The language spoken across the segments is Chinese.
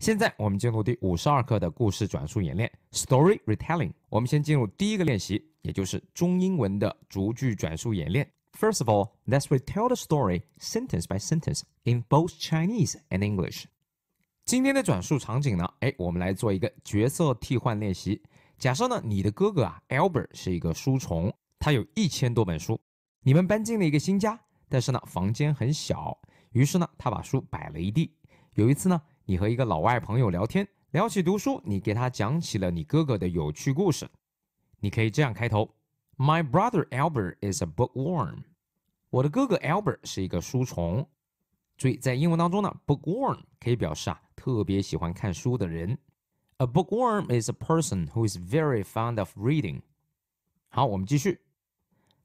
现在我们进入第五十二课的故事转述演练 （Story Retelling）。我们先进入第一个练习，也就是中英文的逐句转述演练。First of all, let's retell the story sentence by sentence in both Chinese and English。今天的转述场景呢？哎，我们来做一个角色替换练习。假设呢，你的哥哥啊，Albert 是一个书虫，他有一千多本书。你们搬进了一个新家，但是呢，房间很小，于是呢，他把书摆了一地。有一次呢，你和一个老外朋友聊天，聊起读书，你给他讲起了你哥哥的有趣故事。你可以这样开头：My brother Albert is a bookworm。我的哥哥 Albert 是一个书虫。注意，在英文当中呢，bookworm 可以表示啊特别喜欢看书的人。A bookworm is a person who is very fond of reading。好，我们继续。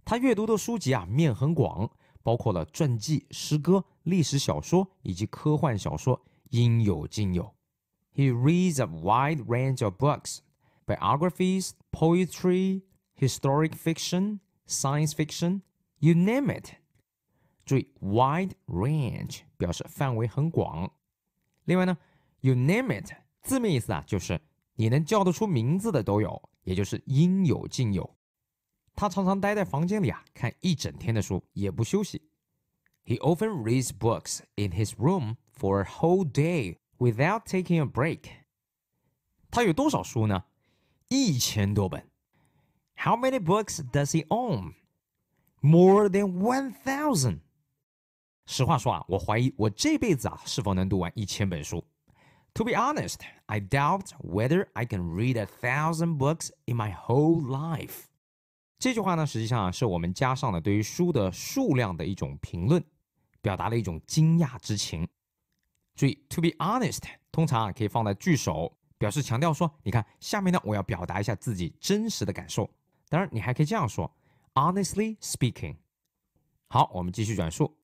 他阅读的书籍啊面很广，包括了传记、诗歌、历史小说以及科幻小说。应有尽有。He reads a wide range of books, biographies, poetry, historic fiction, science fiction, you name it. 注意, wide range 表示范围很广。另外呢，you name it 字面意思啊，就是你能叫得出名字的都有，也就是应有尽有。他常常待在房间里啊，看一整天的书，也不休息。He often reads books in his room for a whole day without taking a break. how many books does he own? More than one To be honest, I doubt whether I can read a thousand books in my whole life. 这句话呢，实际上啊是我们加上了对于书的数量的一种评论，表达了一种惊讶之情。注意，to be honest，通常啊可以放在句首，表示强调，说，你看下面呢，我要表达一下自己真实的感受。当然，你还可以这样说，honestly speaking。好，我们继续转述。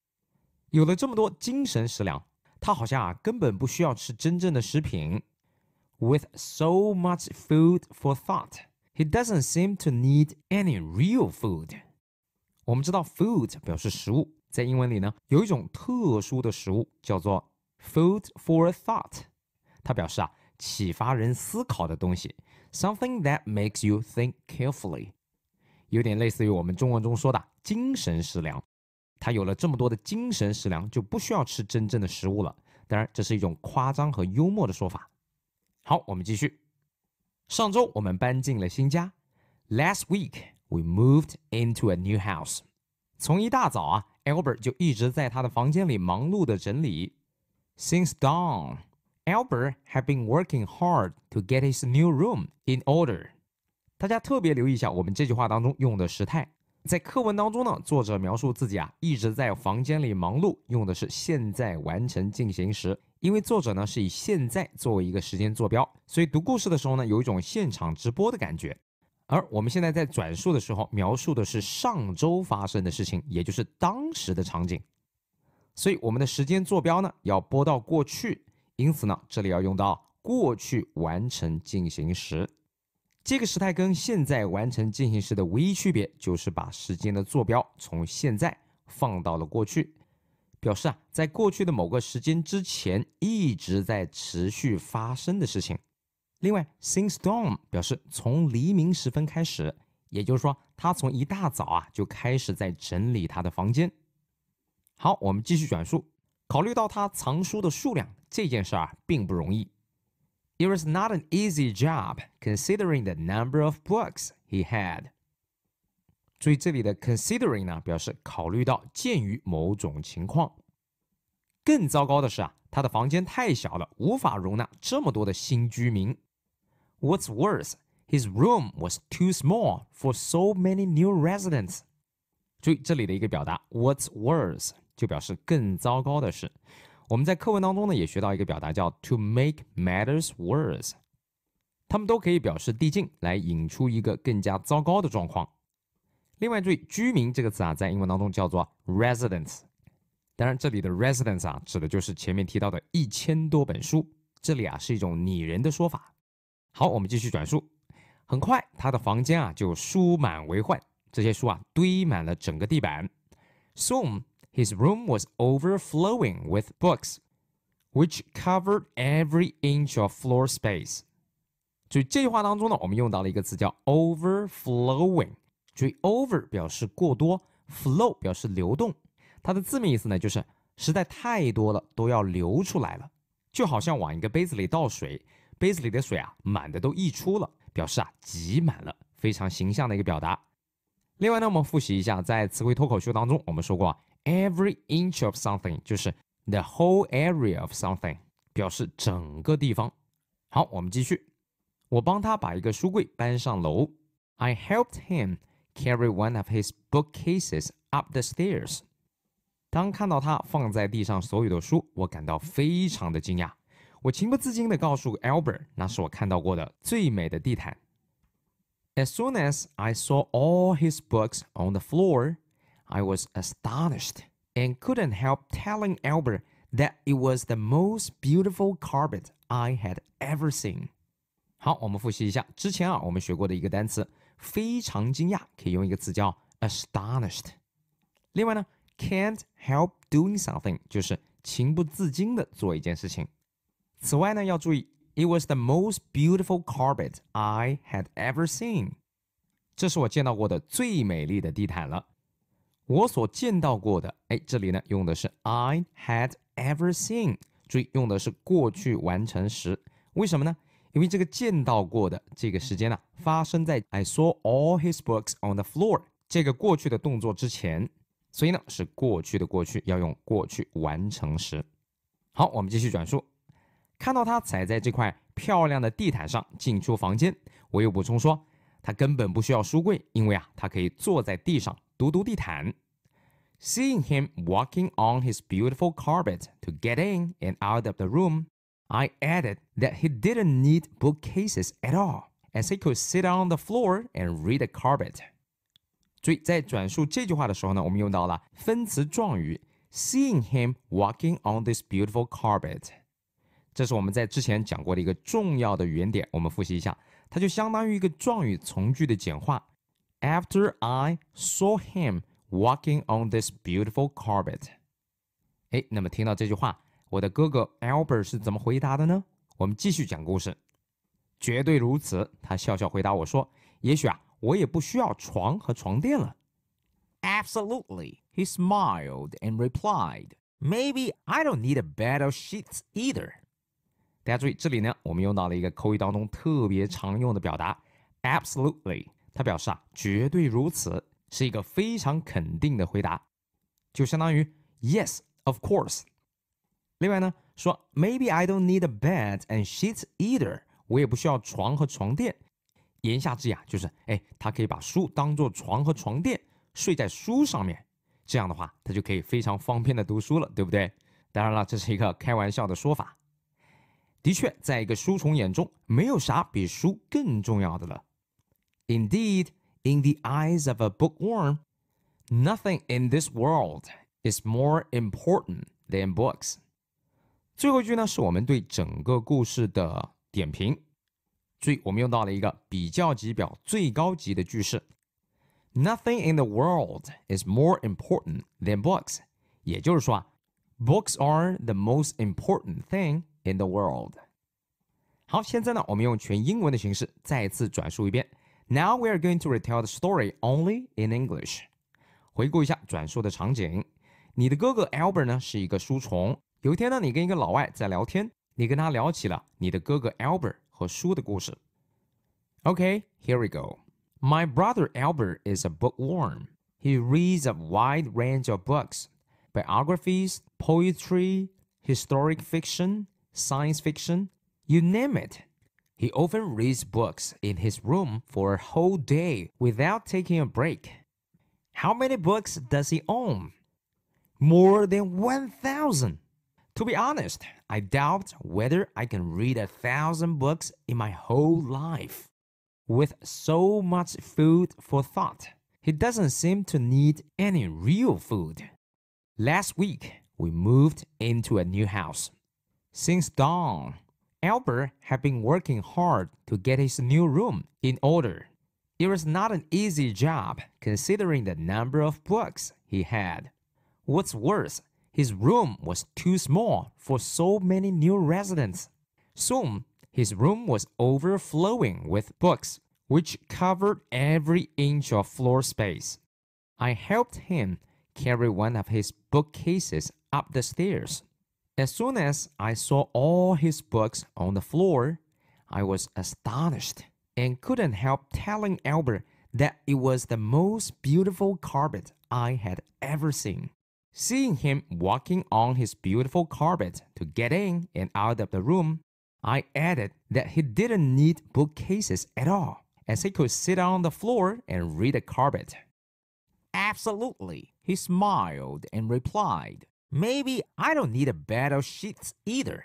有了这么多精神食粮，他好像啊根本不需要吃真正的食品。With so much food for thought, he doesn't seem to need any real food。我们知道，food 表示食物，在英文里呢有一种特殊的食物叫做。Food for thought，他表示啊，启发人思考的东西，something that makes you think carefully，有点类似于我们中文中说的精神食粮。他有了这么多的精神食粮，就不需要吃真正的食物了。当然，这是一种夸张和幽默的说法。好，我们继续。上周我们搬进了新家。Last week we moved into a new house。从一大早啊，Albert 就一直在他的房间里忙碌的整理。Since dawn, Albert had been working hard to get his new room in order. 大家特别留意一下，我们这句话当中用的时态。在课文当中呢，作者描述自己啊一直在房间里忙碌，用的是现在完成进行时。因为作者呢是以现在作为一个时间坐标，所以读故事的时候呢有一种现场直播的感觉。而我们现在在转述的时候，描述的是上周发生的事情，也就是当时的场景。所以我们的时间坐标呢要拨到过去，因此呢，这里要用到过去完成进行时。这个时态跟现在完成进行时的唯一区别就是把时间的坐标从现在放到了过去，表示啊在过去的某个时间之前一直在持续发生的事情。另外，since dawn 表示从黎明时分开始，也就是说他从一大早啊就开始在整理他的房间。好，我们继续转述。考虑到他藏书的数量这件事儿啊，并不容易。It was not an easy job considering the number of books he had。注意这里的 considering 呢，表示考虑到，鉴于某种情况。更糟糕的是啊，他的房间太小了，无法容纳这么多的新居民。What's worse, his room was too small for so many new residents。注意这里的一个表达，What's worse。就表示更糟糕的事。我们在课文当中呢也学到一个表达叫 “to make matters worse”，它们都可以表示递进来引出一个更加糟糕的状况。另外，注意“居民”这个词啊，在英文当中叫做 “resident”。当然，这里的 “resident” 啊指的就是前面提到的一千多本书。这里啊是一种拟人的说法。好，我们继续转述。很快，他的房间啊就书满为患，这些书啊堆满了整个地板。Soon。His room was overflowing with books, which covered every inch of floor space. 注意这句话当中呢，我们用到了一个词叫 overflowing。注意 over 表示过多，flow 表示流动，它的字面意思呢就是实在太多了，都要流出来了，就好像往一个杯子里倒水，杯子里的水啊满的都溢出了，表示啊挤满了，非常形象的一个表达。另外呢，我们复习一下，在词汇脱口秀当中，我们说过。every inch of something 就是 the whole area of something，表示整个地方。好，我们继续。我帮他把一个书柜搬上楼。I helped him carry one of his bookcases up the stairs。当看到他放在地上所有的书，我感到非常的惊讶。我情不自禁地告诉 Albert，那是我看到过的最美的地毯。As soon as I saw all his books on the floor, I was astonished and couldn't help telling Albert that it was the most beautiful carpet I had ever seen. 好，我们复习一下之前啊我们学过的一个单词，非常惊讶，可以用一个词叫 astonished。另外呢，can't help doing something 就是情不自禁的做一件事情。此外呢，要注意，it was the most beautiful carpet I had ever seen。这是我见到过的最美丽的地毯了。我所见到过的，哎，这里呢用的是 I had ever seen，注意用的是过去完成时，为什么呢？因为这个见到过的这个时间呢，发生在 I saw all his books on the floor 这个过去的动作之前，所以呢是过去的过去，要用过去完成时。好，我们继续转述，看到他踩在这块漂亮的地毯上进出房间，我又补充说，他根本不需要书柜，因为啊，他可以坐在地上读读地毯。Seeing him walking on his beautiful carpet to get in and out of the room, I added that he didn't need bookcases at all, as he could sit on the floor and read the carpet. 所以在转述这句话的时候呢，我们用到了分词状语 seeing him walking on this beautiful carpet。这是我们在之前讲过的一个重要的语言点，我们复习一下，它就相当于一个状语从句的简化。After I saw him walking on this beautiful carpet。哎，那么听到这句话，我的哥哥 Albert 是怎么回答的呢？我们继续讲故事。绝对如此，他笑笑回答我说：“也许啊，我也不需要床和床垫了。” Absolutely, he smiled and replied. Maybe I don't need a bed of sheets either. 大家注意，这里呢，我们用到了一个口语当中特别常用的表达，absolutely，它表示啊，绝对如此。是一个非常肯定的回答，就相当于 yes, of course。另外呢，说 maybe I don't need a bed and sheets either。我也不需要床和床垫。言下之意啊，就是哎，他可以把书当做床和床垫，睡在书上面。这样的话，他就可以非常方便的读书了，对不对？当然了，这是一个开玩笑的说法。的确，在一个书虫眼中，没有啥比书更重要的了。Indeed。in the eyes of a bookworm, nothing in this world is more important than books. 最后一句呢，是我们对整个故事的点评。最我们用到了一个比较级表最高级的句式，Nothing in the world is more important than books. books。也就是说啊，Books are the most important thing in the world. 好，现在呢，我们用全英文的形式再次转述一遍。now we are going to retell the story only in 回顾一下转述的场景。你的哥哥 Albert 呢是一个书虫。有一天呢，你跟一个老外在聊天，你跟他聊起了你的哥哥 Albert 和书的故事。Okay, here we go. My brother Albert is a bookworm. He reads a wide range of books biographies, poetry, historic fiction, science fiction, you name it. He often reads books in his room for a whole day without taking a break. How many books does he own? More than 1,000. To be honest, I doubt whether I can read a thousand books in my whole life. With so much food for thought, he doesn't seem to need any real food. Last week, we moved into a new house. Since dawn, Albert had been working hard to get his new room in order. It was not an easy job considering the number of books he had. What's worse, his room was too small for so many new residents. Soon, his room was overflowing with books, which covered every inch of floor space. I helped him carry one of his bookcases up the stairs. As soon as I saw all his books on the floor, I was astonished and couldn't help telling Albert that it was the most beautiful carpet I had ever seen. Seeing him walking on his beautiful carpet to get in and out of the room, I added that he didn't need bookcases at all, as he could sit on the floor and read the carpet. Absolutely, he smiled and replied. Maybe I don't need a bed of sheets either.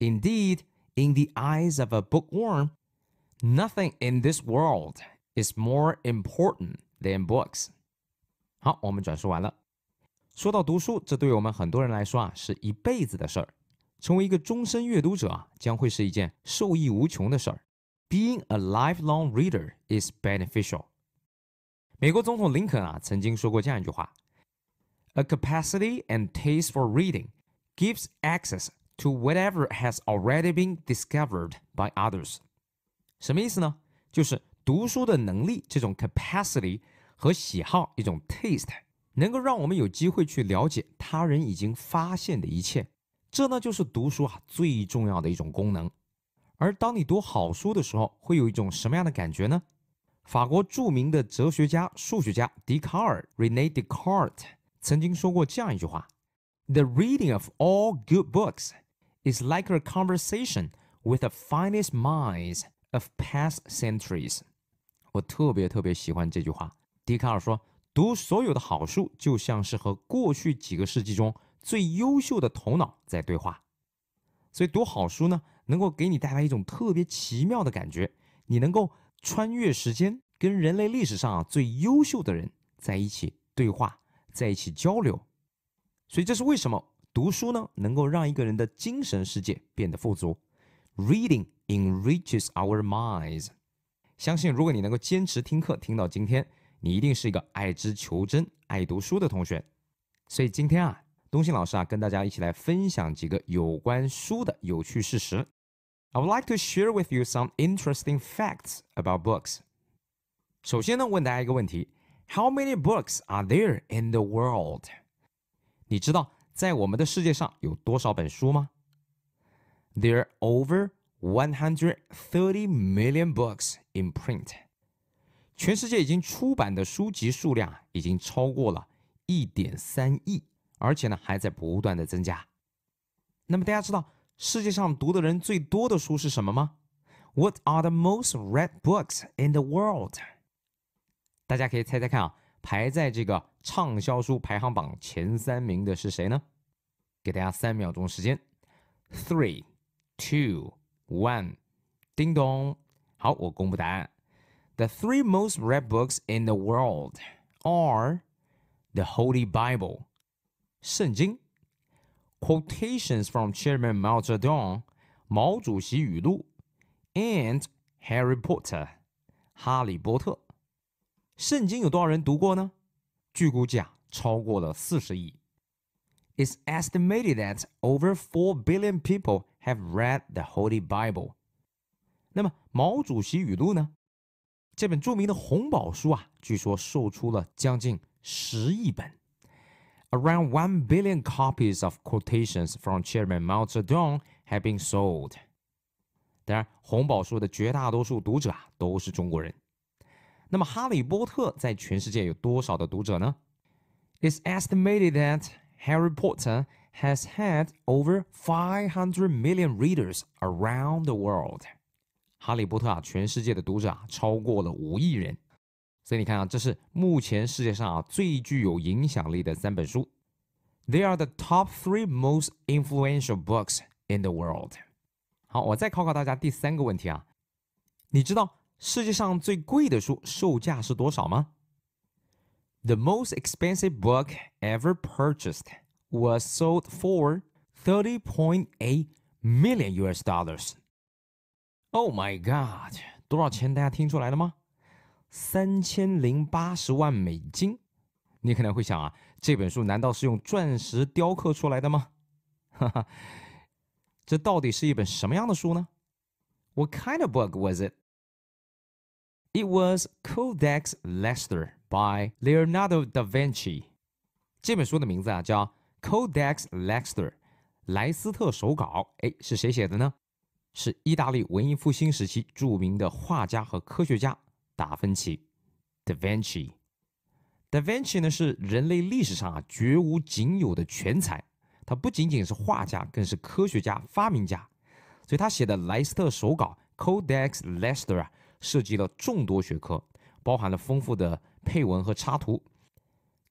Indeed, in the eyes of a bookworm, nothing in this world is more important than books. 好，我们转述完了。说到读书，这对我们很多人来说啊，是一辈子的事儿。成为一个终身阅读者啊，将会是一件受益无穷的事儿。Being a lifelong reader is beneficial。美国总统林肯啊，曾经说过这样一句话。A capacity and taste for reading gives access to whatever has already been discovered by others，什么意思呢？就是读书的能力，这种 capacity 和喜好一种 taste，能够让我们有机会去了解他人已经发现的一切。这呢，就是读书啊最重要的一种功能。而当你读好书的时候，会有一种什么样的感觉呢？法国著名的哲学家、数学家笛卡尔 （René Descartes）。曾经说过这样一句话：“The reading of all good books is like a conversation with the finest minds of past centuries。”我特别特别喜欢这句话。笛卡尔说：“读所有的好书，就像是和过去几个世纪中最优秀的头脑在对话。”所以，读好书呢，能够给你带来一种特别奇妙的感觉，你能够穿越时间，跟人类历史上最优秀的人在一起对话。在一起交流，所以这是为什么读书呢？能够让一个人的精神世界变得富足。Reading enriches our minds。相信如果你能够坚持听课，听到今天，你一定是一个爱知求真、爱读书的同学。所以今天啊，东兴老师啊，跟大家一起来分享几个有关书的有趣事实。I would like to share with you some interesting facts about books。首先呢，问大家一个问题。How many books are there in the world？你知道在我们的世界上有多少本书吗？There are over 130 million books in print。全世界已经出版的书籍数量已经超过了1.3亿，而且呢还在不断的增加。那么大家知道世界上读的人最多的书是什么吗？What are the most read books in the world？大家可以猜猜看啊，排在这个畅销书排行榜前三名的是谁呢？给大家三秒钟时间，three, two, one，叮咚！好，我公布答案。The three most read books in the world are the Holy Bible，圣经，quotations from Chairman Mao Zedong，毛主席语录，and Harry Potter，哈利波特。圣经有多少人读过呢？据估计啊，超过了四十亿。It's estimated that over four billion people have read the Holy Bible。那么毛主席语录呢？这本著名的红宝书啊，据说售出了将近十亿本。Around one billion copies of quotations from Chairman Mao Zedong have been sold。当然，红宝书的绝大多数读者啊，都是中国人。那么《哈利波特》在全世界有多少的读者呢？It's estimated that Harry Potter has had over 500 million readers around the world。哈利波特啊，全世界的读者啊，超过了五亿人。所以你看啊，这是目前世界上啊最具有影响力的三本书。They are the top three most influential books in the world。好，我再考考大家第三个问题啊，你知道世界上最贵的书售价是多少吗？The most expensive book ever purchased was sold for thirty point eight million U.S. dollars. Oh my God！多少钱？大家听出来了吗？三千零八十万美金。你可能会想啊，这本书难道是用钻石雕刻出来的吗？哈哈，这到底是一本什么样的书呢？What kind of book was it? It was Codex Leicester by Leonardo da Vinci。这本书的名字啊叫 Codex Leicester，莱斯特手稿。哎，是谁写的呢？是意大利文艺复兴时期著名的画家和科学家达芬奇 （Da Vinci）。Da Vinci 呢是人类历史上啊绝无仅有的全才，他不仅仅是画家，更是科学家、发明家。所以他写的莱斯特手稿 Codex Leicester 啊。涉及了众多学科，包含了丰富的配文和插图。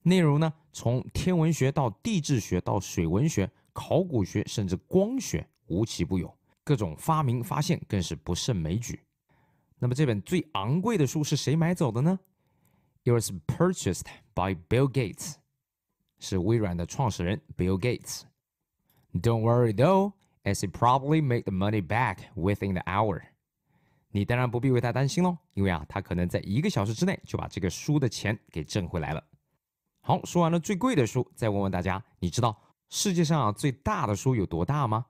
内容呢，从天文学到地质学，到水文学、考古学，甚至光学，无奇不有。各种发明发现更是不胜枚举。那么，这本最昂贵的书是谁买走的呢？It was purchased by Bill Gates，是微软的创始人 Bill Gates。Don't worry though，as he probably made the money back within the hour. 你当然不必为他担心喽，因为啊，他可能在一个小时之内就把这个书的钱给挣回来了。好，说完了最贵的书，再问问大家，你知道世界上啊最大的书有多大吗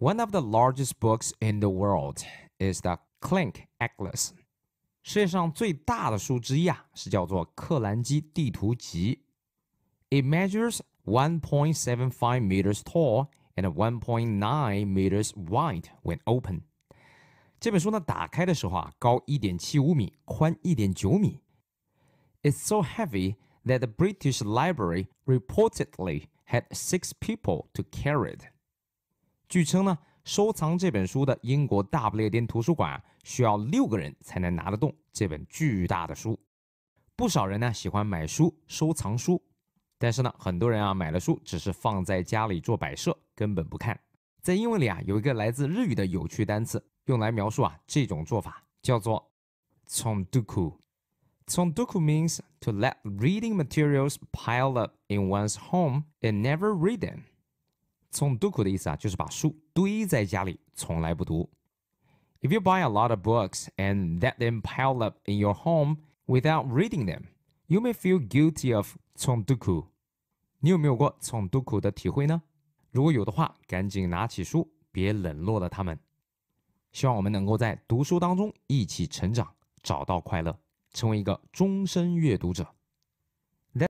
？One of the largest books in the world is the Clink Atlas。世界上最大的书之一啊，是叫做《克兰基地图集》。It measures 1.75 meters tall and 1.9 meters wide when open. 这本书呢，打开的时候啊，高一点七五米，宽一点九米。It's so heavy that the British Library reportedly had six people to carry it。据称呢，收藏这本书的英国大不列颠图书馆需要六个人才能拿得动这本巨大的书。不少人呢喜欢买书、收藏书，但是呢，很多人啊买了书只是放在家里做摆设，根本不看。在英文里啊，有一个来自日语的有趣单词。用来描述啊这种做法，叫做 tsondoku。Tsondoku means to let reading materials pile up in one's home and never read them。tsondoku 的意思啊，就是把书堆在家里，从来不读。If you buy a lot of books and let them pile up in your home without reading them, you may feel guilty of tsondoku。你有没有过希望我们能够在读书当中一起成长，找到快乐，成为一个终身阅读者。